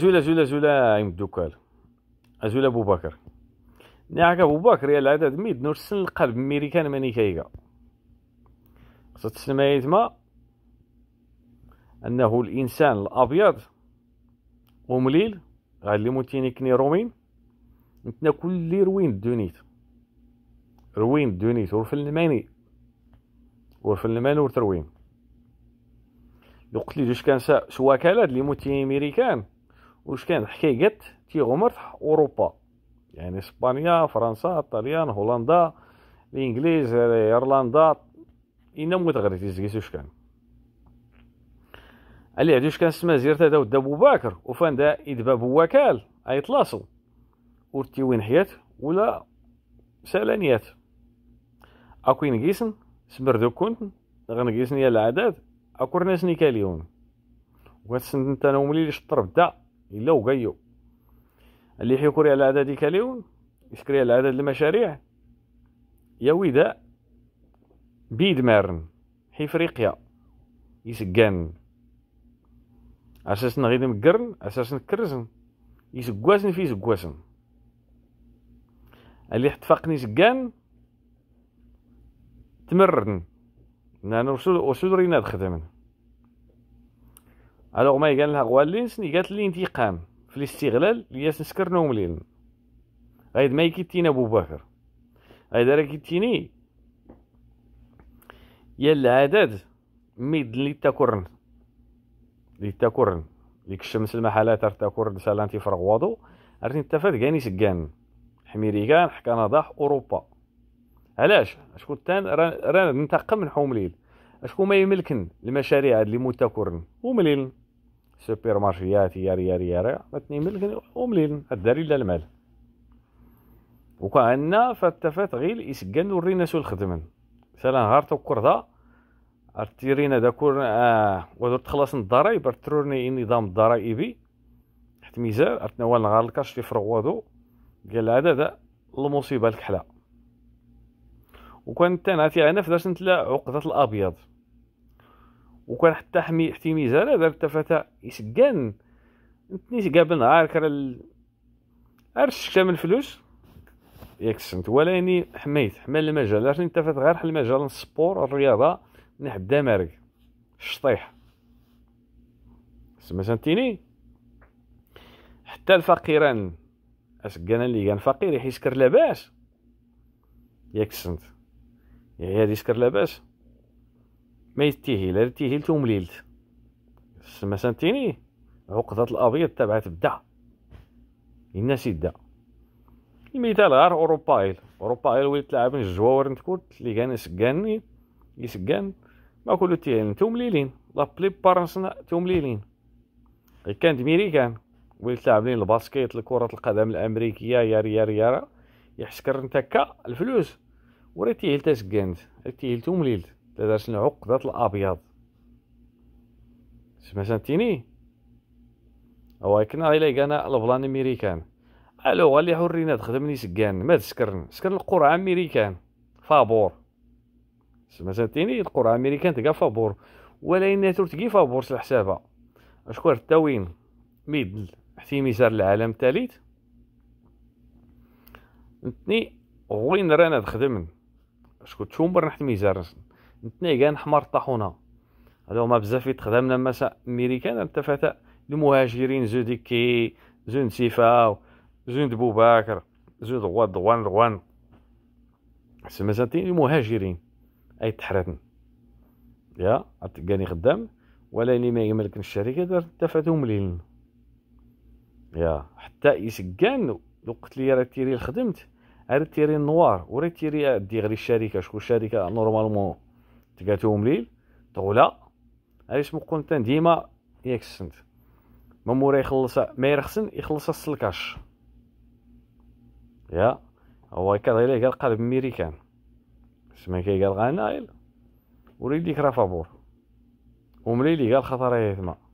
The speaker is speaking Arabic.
زولا زولا جولا الدوكال يم دوكال بكر بوبكر نعك بكر يا العدد ميد نور سن القلب ميريكان ماني كايكا خصها يتما انه الانسان الابيض ومليل غالي كني رومين نتنا كل روين دونيت روين دونيت ورفل الماني ورفل الماني ورتروين لو قلت لي كان سواكالات لي موتيني ميريكان واش كان حكايه غمرت اوروبا يعني اسبانيا فرنسا الطليان هولندا الانجليز ايرلندا إنا مو غير تيزكيس واش كان اللي عدوش كان سما زيرتا داو دابو باكر وفاندا يدباب وكال أيتلاصو ورتي وين حيات ولا سالانيات اكوين نقيسن سبردو كنت غنقيسن يا العدد اكو رناس نيكاليون وهاد نتا انا وملي ليش بدا الا وقيو اللي حيكوري على عدد كاليون يشكري على عدد المشاريع يا ويداء بيد مارن حي افريقيا يسقان اساس غير مقرن اساس نكرزن يسقوازن في سقوازن اللي حتفاقني سقان تمرن نانا وسود رينا خدمن الوغ ما يقال لها غواليس ني قالت لي انتقام في الاستغلال لياس نسكر نوم ليل غايد ما يكيتينا ابو بكر غايد راه كيتيني يا العدد ميد لي تاكورن لي تاكورن ديك الشمس المحلات تاكورن سالان تيفرغ فرغوادو عرفتي فات كاني سكان حميريكان كندا اوروبا علاش شكون تان راه ننتقم من حوم ليل شكون ما يملكن المشاريع اللي متكرن ومليل سوبر مارشيات يا ياري ياري ياري يملكن ومليل الداري لا المال وكأن فتفات غير يسكن ورينا سو الخدمن سلام هارتو كردا ارتيرينا داكور اه ودرت خلاص من الضرايب ارتروني نظام الضرائبي تحت ميزان ارتناول نهار الكاش في فروادو قال العدد المصيبه الكحله وكان تنعتي على نفس باش نتلا عقده الابيض وكان حتى حمي حتي زرا هذا التفتا يسكان نتني قابل نهار كرا عرفت من الفلوس ياك سنت ولا يعني حميت حمل المجال راني نتفت غير حل المجال السبور الرياضه نحب حدا مارك الشطيح سما سنتيني حتى الفقيران اسكان اللي كان فقير يحيسكر لاباس ياك سنت يعني هادي سكر لاباس ما يستيهل هذا تيهيل ليلت سما سنتيني عقدة الأبيض تبعت بدا الناس سدا المثال غير أوروبا إيل أوروبا إيل ولات تلعب من الجواور نتكوت اللي كان سكاني يسكان ما كلو تيهيل ليلين لا بليبار نصنا تومليلين غير كانت ميريكان ولات لاعبين الباسكيت الكرة القدم الأمريكية يا يا ريا يحسكر نتاكا الفلوس وريتي هيل تسكانت تيهيل هيل دارت لنا عقدة الابيض سما سنتيني هو كنا الا كان البلان امريكان الو غالي حرينا تخدمني سكان ما تسكرن سكر القرعة امريكان فابور سما سنتيني القرعة امريكان تلقى فابور ولا يناتور تلقى فابور سلحسابة اشكون التوين ميدل حتى ميزار العالم الثالث نتني وين رانا تخدم شكون تشومبر نحت ميزار نتني كان حمار طاحونها هذا هما بزاف يتخدمنا مسا ميريكان التفتا المهاجرين زو ديكي زو نتيفاو زو بو بكر زو ضوان ضوان ضوان سمساتين المهاجرين اي تحرتن يا كاني خدام ولا اللي ما يملك الشركه دار تفاتهم ليلن يا حتى يسكان وقت لي راه تيري خدمت راه تيري نوار وراه تيري دي غير الشركه شكون الشركه نورمالمون تقاتهم ليل طولة طيب علاش مقنتان ديما ياك السند ما مورا يخلص ما يرخصن يخلص السلكاش يا هو كدير قال قلب ميريكان سما كي قال غانايل وريديك راه فابور قال خطر تما